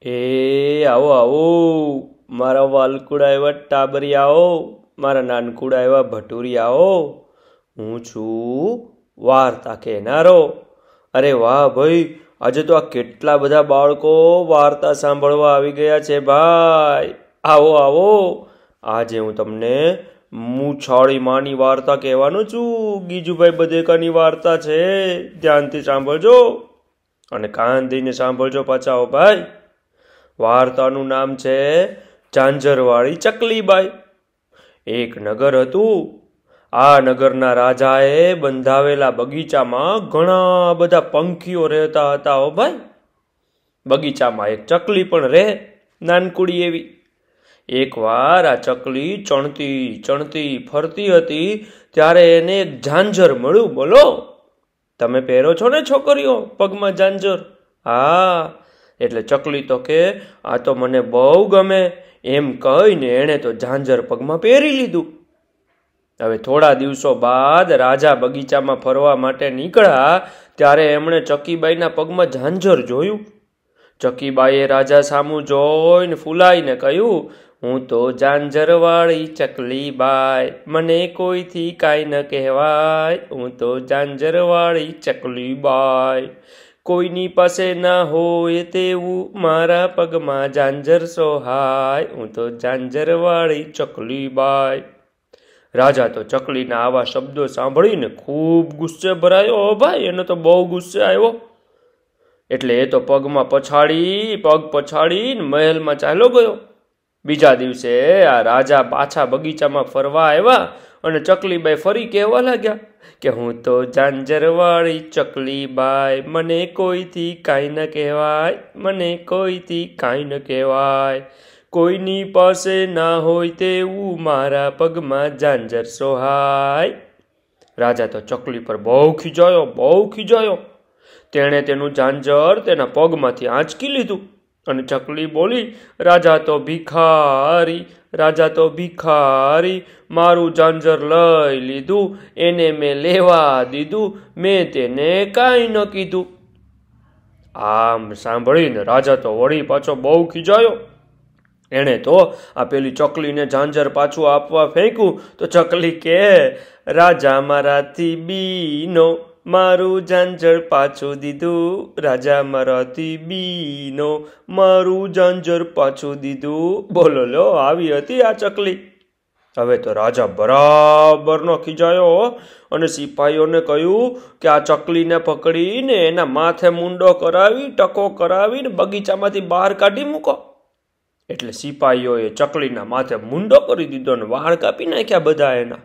એ આવો આવો મારા વાલકુડા એવા ટાબરિયાઓ મારા નાનકુડા એવા ભટુરિયાઓ હું છું વાર્તા કહેનારો અરે વાહ ભાઈ આજે તો આ કેટલા બધા બાળકો વાર્તા સાંભળવા આવી ગયા છે ભાઈ આવો આવો આજે હું તમને મૂછાળી માની વાર્તા કહેવાનું છું ગીજુભાઈ બધેકાની વાર્તા છે ધ્યાનથી સાંભળજો અને કાન દઈને સાંભળજો પાછા ભાઈ વાર્તાનું નામ છે ઝાંઝરવાળી ચકલીબાઈ એક નગર હતું આ નગરના રાજાએ બંધાવેલા બગીચામાં ઘણા બધા પંખીઓ રહેતા હતા હો ભાઈ બગીચામાં એક ચકલી પણ રહે નાનકુડી એવી એકવાર આ ચકલી ચણતી ચણતી ફરતી હતી ત્યારે એને એક ઝાંઝર મળ્યું બોલો તમે પહેરો છો ને છોકરીઓ પગમાં ઝાંઝર હા એટલે ચકલી તો કે આ તો મને બહુ ગમે એમ કહીને એણે તો ઝાંઝર પગમાં પહેરી લીધું હવે થોડા દિવસો બાદ રાજા બગીચામાં ફરવા માટે નીકળ્યા ત્યારે એમણે ચકીબાઈના પગમાં ઝાંઝર જોયું ચકીબાઈએ રાજા સામુ જોઈને ફૂલાઈને કહ્યું હું તો ઝાંઝરવાળી ચકલીબાઈ મને કોઈથી કાંઈ ન કહેવાય હું તો ઝાંઝરવાળી ચકલીબાઈ કોઈની પાસે ના હોય તેવું મારા પગમાં ઝાંઝર સોહાય હું તો ઝાંઝરવાળી ચકલી બાય રાજા તો ચકલીના આવા શબ્દો સાંભળીને ખૂબ ગુસ્સે ભરાયો ભાઈ એનો તો બહુ ગુસ્સે આવ્યો એટલે એ તો પગમાં પછાડી પગ પછાડીને મહેલમાં ચાલ્યો ગયો બીજા દિવસે આ રાજા પાછા બગીચામાં ફરવા આવ્યા અને ચકલીબાઈ ફરી કહેવા લાગ્યા કે હું તો ઝાંઝરવાળી ચકલીબાઈ મને કોઈથી કાંઈ ન કહેવાય મને કોઈથી કાંઈ ન કહેવાય કોઈની પાસે ના હોય તેવું મારા પગમાં ઝાંઝર સોહાય રાજા તો ચકલી પર બહુ ખીજાયો બહુ ખીજાયો તેણે તેનું ઝાંઝર તેના પગમાંથી આંચકી લીધું અને ચકલી બોલી રાજા તો ભિખારી રાજા તો ભિખારી મારું ઝાંઝર લઈ લીધું એને મેં લેવા દીધું મેં તેને કાંઈ ન કીધું આમ સાંભળીને રાજા તો વળી પાછો બહુ ખીજાયો એણે તો આ પેલી ચકલીને ઝાંઝર પાછું આપવા ફેંક્યું તો ચકલી કે રાજા મારાથી બીનો મારું ઝાંઝર પાછું દીધું રાજા હતી બીનો મારું ઝાંઝર પાછું દીધું બોલો લો આવી હતી આ ચકલી હવે તો રાજા બરાબર નો ખીજાયો અને સિપાહીઓને કહ્યું કે આ ચકલીને પકડીને એના માથે મુંડો કરાવી ટકો કરાવીને બગીચામાંથી બહાર કાઢી મૂકો એટલે સિપાહીઓએ ચકલીના માથે મુંડો કરી દીધો અને વાળ કાપી નાખ્યા બધા એના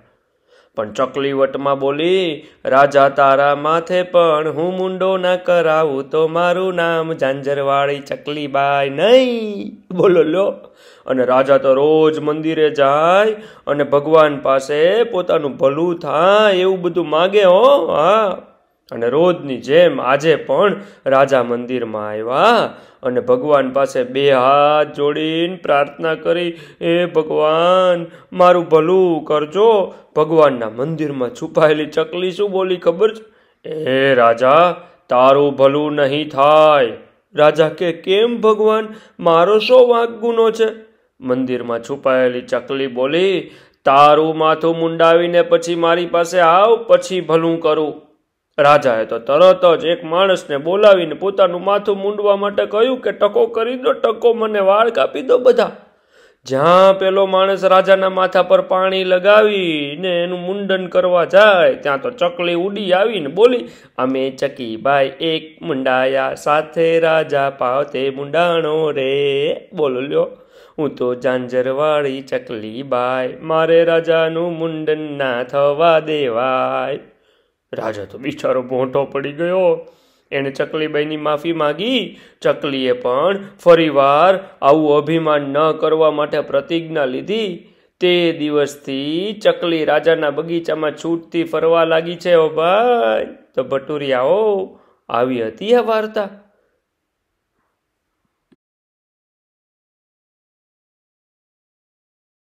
પણ ચકલીવટમાં બોલી રાજા તારા માથે પણ હું મુંડો ના કરાવું તો મારું નામ ઝાંઝરવાળી ચકલીબાઈ નહીં બોલો લો અને રાજા તો રોજ મંદિરે જાય અને ભગવાન પાસે પોતાનું ભલું થાય એવું બધું માગે હો હા અને રોજની જેમ આજે પણ રાજા મંદિરમાં આવ્યા અને ભગવાન પાસે બે હાથ જોડીને પ્રાર્થના કરી એ ભગવાન મારું ભલું કરજો ભગવાનના મંદિરમાં છુપાયેલી ચકલી શું બોલી ખબર છે એ રાજા તારું ભલું નહીં થાય રાજા કે કેમ ભગવાન મારો શો વાંક ગુનો છે મંદિરમાં છુપાયેલી ચકલી બોલી તારું માથું મુંડાવીને પછી મારી પાસે આવ પછી ભલું કરું રાજાએ તો તરત જ એક માણસને બોલાવીને પોતાનું માથું મૂંડવા માટે કહ્યું કે ટકો કરી દો ટકો મને વાળ કાપી દો બધા જ્યાં પેલો માણસ રાજાના માથા પર પાણી લગાવીને એનું મુંડન કરવા જાય ત્યાં તો ચકલી ઉડી આવીને બોલી અમે ચકી ભાઈ એક મુંડાયા સાથે રાજા પાવતે મુંડાણો રે બોલો લ્યો હું તો જાંજરવાળી ચકલી બાય મારે રાજાનું મુંડન ના થવા દેવાય રાજા તો બિચારો ભોંટો પડી ગયો એણે ચકલીબાઈની માફી માગી ચકલીએ પણ ફરીવાર આવું અભિમાન ન કરવા માટે પ્રતિજ્ઞા લીધી તે દિવસથી ચકલી રાજાના બગીચામાં છૂટતી ફરવા લાગી છે ઓ ભાઈ તો ભટુરિયાઓ આવી હતી આ વાર્તા